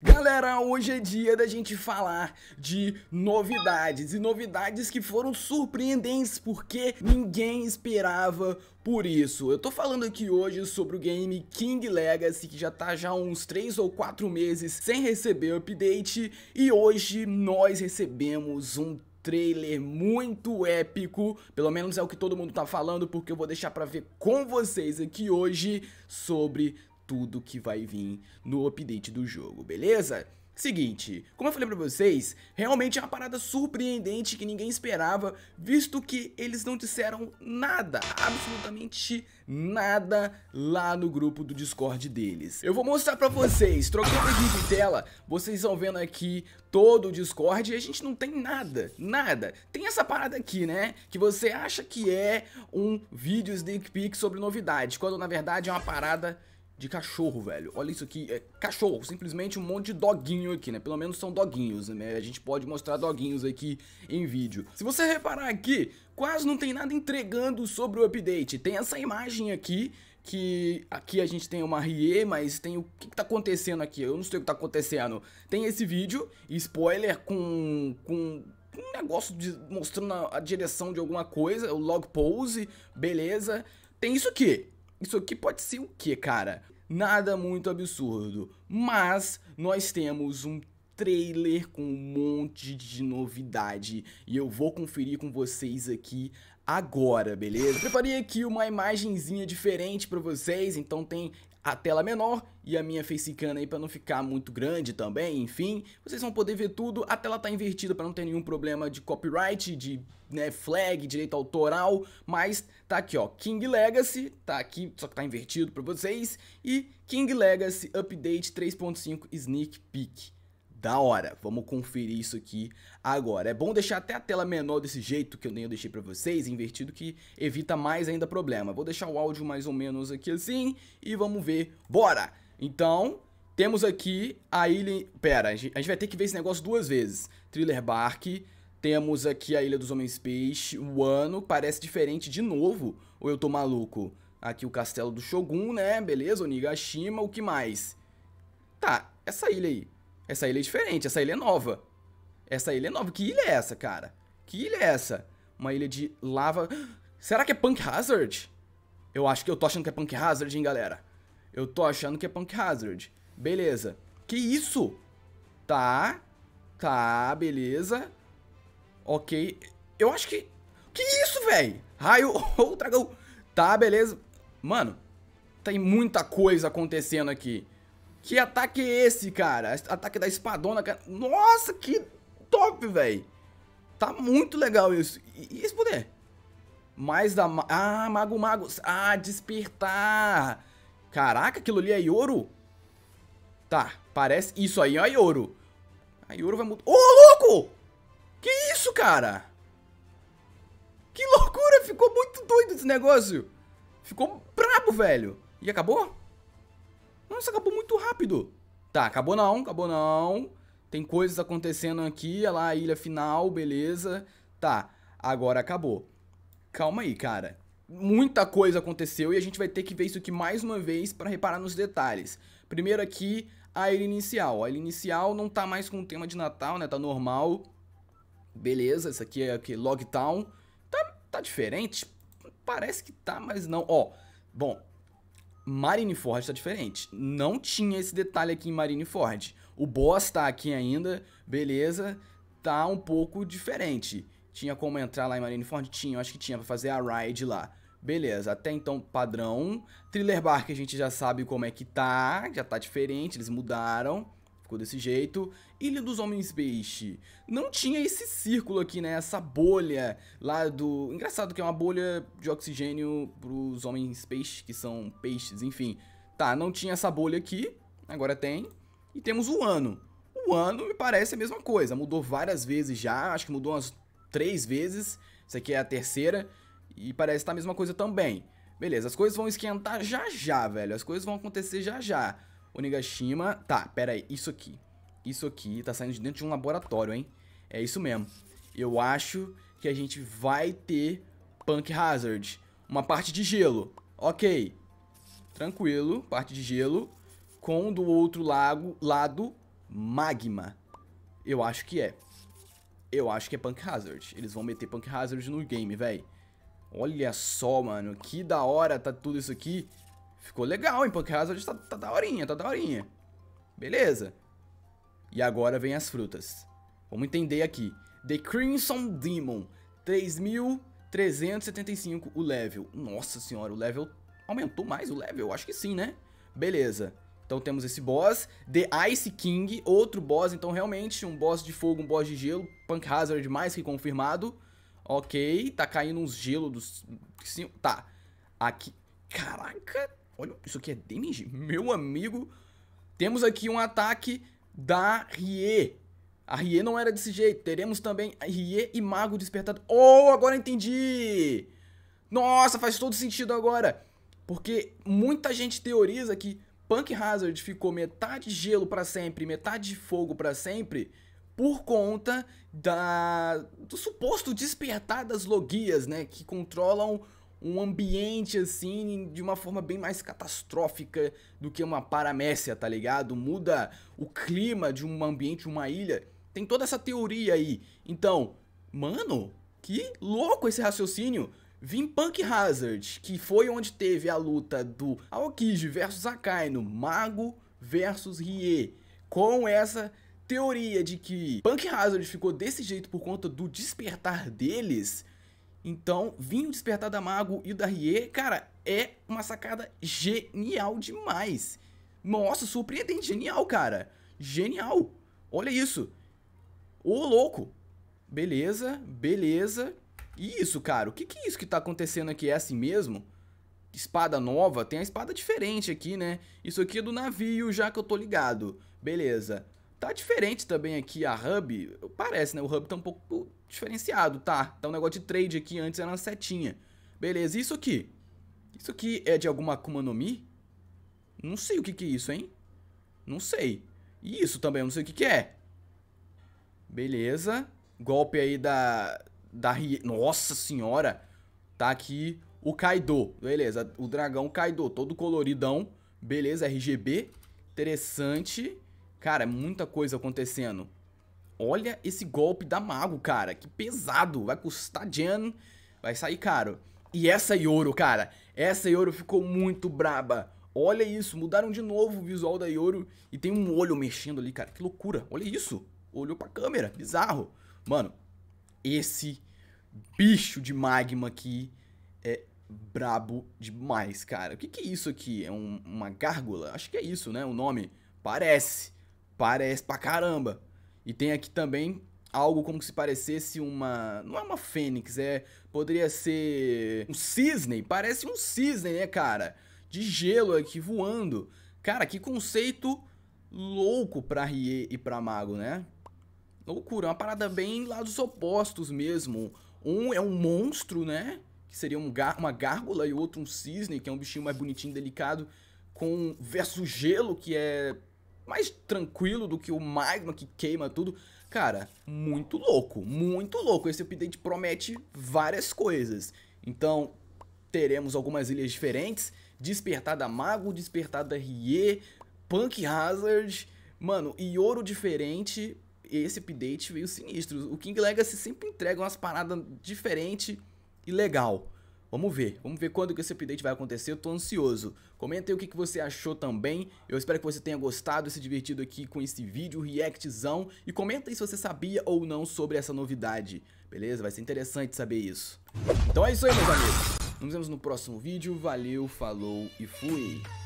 Galera, hoje é dia da gente falar de novidades e novidades que foram surpreendentes porque ninguém esperava por isso. Eu tô falando aqui hoje sobre o game King Legacy que já tá já uns 3 ou 4 meses sem receber update e hoje nós recebemos um trailer muito épico, pelo menos é o que todo mundo tá falando, porque eu vou deixar para ver com vocês aqui hoje sobre tudo que vai vir no update do jogo, beleza? Seguinte, como eu falei pra vocês, realmente é uma parada surpreendente que ninguém esperava, visto que eles não disseram nada, absolutamente nada lá no grupo do Discord deles. Eu vou mostrar pra vocês, trocando aqui de tela, vocês estão vendo aqui todo o Discord e a gente não tem nada, nada. Tem essa parada aqui, né, que você acha que é um vídeo sneak peek sobre novidade, quando na verdade é uma parada de cachorro, velho. Olha isso aqui, é cachorro, simplesmente um monte de doguinho aqui, né? Pelo menos são doguinhos, né? A gente pode mostrar doguinhos aqui em vídeo. Se você reparar aqui, quase não tem nada entregando sobre o update. Tem essa imagem aqui, que aqui a gente tem uma Rie, mas tem o que, que tá acontecendo aqui? Eu não sei o que tá acontecendo. Tem esse vídeo, spoiler, com... com um negócio de, mostrando a, a direção de alguma coisa, o log pose, beleza. Tem isso aqui, isso aqui pode ser o que, cara? nada muito absurdo, mas nós temos um trailer com um monte de novidade e eu vou conferir com vocês aqui agora, beleza? Preparei aqui uma imagenzinha diferente para vocês, então tem a tela menor e a minha facecam aí para não ficar muito grande também, enfim. Vocês vão poder ver tudo, a tela tá invertida para não ter nenhum problema de copyright, de né, flag, direito autoral, mas tá aqui ó, King Legacy, tá aqui, só que tá invertido para vocês, e King Legacy Update 3.5 Sneak Peek da hora. Vamos conferir isso aqui agora. É bom deixar até a tela menor desse jeito, que eu nem deixei para vocês, invertido, que evita mais ainda problema. Vou deixar o áudio mais ou menos aqui assim e vamos ver. Bora! Então, temos aqui a ilha... Pera, a gente vai ter que ver esse negócio duas vezes. Thriller Bark... Temos aqui a Ilha dos Homens Peixe, o ano, parece diferente de novo, ou eu tô maluco? Aqui o Castelo do Shogun, né? Beleza, Onigashima, o que mais? Tá, essa ilha aí, essa ilha é diferente, essa ilha é nova. Essa ilha é nova. Que ilha é essa, cara? Que ilha é essa? Uma ilha de lava. Será que é Punk Hazard? Eu acho que eu tô achando que é Punk Hazard, hein, galera. Eu tô achando que é Punk Hazard. Beleza. Que isso? Tá. Tá, beleza. Ok. Eu acho que... Que isso, velho? Raio ou dragão? Tá, beleza. Mano, tem muita coisa acontecendo aqui. Que ataque é esse, cara? Ataque da espadona, cara. Nossa, que top, velho. Tá muito legal isso. E, esse poder? Mais da... Ma ah, Mago Magos. Ah, despertar. Caraca, aquilo ali é ouro. Tá, parece... Isso aí é ouro. A ouro vai mudar... Ô, oh, louco! Que isso, cara? Que loucura! Ficou muito doido esse negócio. Ficou brabo, velho. E acabou? Nossa, acabou muito rápido. Tá, acabou não, acabou não. Tem coisas acontecendo aqui, olha lá a ilha final, beleza. Tá, agora acabou. Calma aí, cara. Muita coisa aconteceu e a gente vai ter que ver isso aqui mais uma vez para reparar nos detalhes. Primeiro aqui, a ilha inicial. A ilha inicial não tá mais com o tema de Natal, né? Tá normal. Beleza, isso aqui é aqui, Logtown. Tá, tá diferente? Parece que tá, mas não. Ó, bom, Marineford está diferente. Não tinha esse detalhe aqui em Marineford. O boss está aqui ainda, beleza, tá um pouco diferente. Tinha como entrar lá em Marineford? Tinha, acho que tinha para fazer a ride lá. Beleza, até então padrão. Thriller Bark a gente já sabe como é que tá, já tá diferente, eles mudaram. Ficou desse jeito. Ilha dos Homens Peixe. Não tinha esse círculo aqui, né? Essa bolha lá do... Engraçado que é uma bolha de oxigênio pros Homens Peixe, que são peixes, enfim. Tá, não tinha essa bolha aqui. Agora tem. E temos o ano. O ano me parece a mesma coisa. Mudou várias vezes já. Acho que mudou umas três vezes. Isso aqui é a terceira. E parece estar tá a mesma coisa também. Beleza, as coisas vão esquentar já já, velho. As coisas vão acontecer já já. Onigashima. Tá, pera aí. Isso aqui. Isso aqui tá saindo de dentro de um laboratório, hein? É isso mesmo. Eu acho que a gente vai ter Punk Hazard. Uma parte de gelo. Ok. Tranquilo. Parte de gelo. Com do outro lago, lado, magma. Eu acho que é. Eu acho que é Punk Hazard. Eles vão meter Punk Hazard no game, véi. Olha só, mano. Que da hora tá tudo isso aqui. Ficou legal, hein? Punk Hazard tá, tá daorinha, tá daorinha. Beleza. E agora vem as frutas. Vamos entender aqui. The Crimson Demon. 3.375 o level. Nossa senhora, o level... Aumentou mais o level? Acho que sim, né? Beleza. Então temos esse boss, The Ice King, outro boss, então realmente um boss de fogo, um boss de gelo, Punk Hazard mais que confirmado. Ok, tá caindo uns gelo dos... Tá, aqui... Caraca, Olha, isso aqui é damage? Meu amigo. Temos aqui um ataque da Rie. A Rie não era desse jeito. Teremos também a Rie e Mago Despertado. Oh, agora entendi! Nossa, faz todo sentido agora. Porque muita gente teoriza que Punk Hazard ficou metade gelo para sempre, metade fogo para sempre, por conta da do suposto despertar das logias, né, que controlam um ambiente assim de uma forma bem mais catastrófica do que uma paramécia, tá ligado? Muda o clima de um ambiente, uma ilha. Tem toda essa teoria aí. Então, mano, que louco esse raciocínio. Vim Punk Hazard, que foi onde teve a luta do Aokiji versus Akainu, Mago versus Rie, com essa teoria de que Punk Hazard ficou desse jeito por conta do despertar deles, então, vir Despertar da Mago e o Rie, cara, é uma sacada genial demais. Nossa, surpreendente, genial, cara. Genial. Olha isso. Ô, louco. Beleza, beleza. E isso, cara, o que, que é isso que tá acontecendo aqui? É assim mesmo? Espada nova? Tem a espada diferente aqui, né? Isso aqui é do navio, já que eu tô ligado. Beleza. Tá diferente também aqui a Hub. Parece, né? O Hub tá um pouco diferenciado, tá? Tá um negócio de trade aqui, antes era uma setinha. Beleza, isso aqui? Isso aqui é de alguma Akuma no Mi? Não sei o que que é isso, hein? Não sei. E isso também, eu não sei o que que é. Beleza. Golpe aí da... da Nossa senhora! Tá aqui o Kaido. Beleza, o dragão Kaido, todo coloridão. Beleza, RGB. Interessante. Cara, é muita coisa acontecendo. Olha esse golpe da Mago, cara. Que pesado. Vai custar Jan. Vai sair caro. E essa Yoro, cara. Essa Yoro ficou muito braba. Olha isso. Mudaram de novo o visual da Yoro. E tem um olho mexendo ali, cara. Que loucura. Olha isso. Olhou pra câmera. Bizarro. Mano, esse bicho de magma aqui é brabo demais, cara. O que, que é isso aqui? É um, uma gárgula? Acho que é isso, né? O nome. Parece. Parece pra caramba. E tem aqui também algo como se parecesse uma. Não é uma fênix, é. Poderia ser. Um cisne. Parece um cisne, né, cara? De gelo aqui voando. Cara, que conceito louco pra Rie e pra Mago, né? Loucura, uma parada bem lados opostos mesmo. Um é um monstro, né? Que seria um gar uma gárgula e o outro um cisne, que é um bichinho mais bonitinho, delicado. Com versus gelo, que é mais tranquilo do que o magma que queima tudo. Cara, muito louco, muito louco. Esse update promete várias coisas. Então, teremos algumas ilhas diferentes. Despertada Mago, Despertada Rie, Punk Hazard, mano, e ouro diferente. Esse update veio sinistro. O King Legacy sempre entrega umas paradas diferentes e legal. Vamos ver, vamos ver quando que esse update vai acontecer, eu tô ansioso. Comenta aí o que, que você achou também, eu espero que você tenha gostado e se divertido aqui com esse vídeo reactzão. E comenta aí se você sabia ou não sobre essa novidade, beleza? Vai ser interessante saber isso. Então é isso aí, meus amigos. Nos vemos no próximo vídeo, valeu, falou e fui!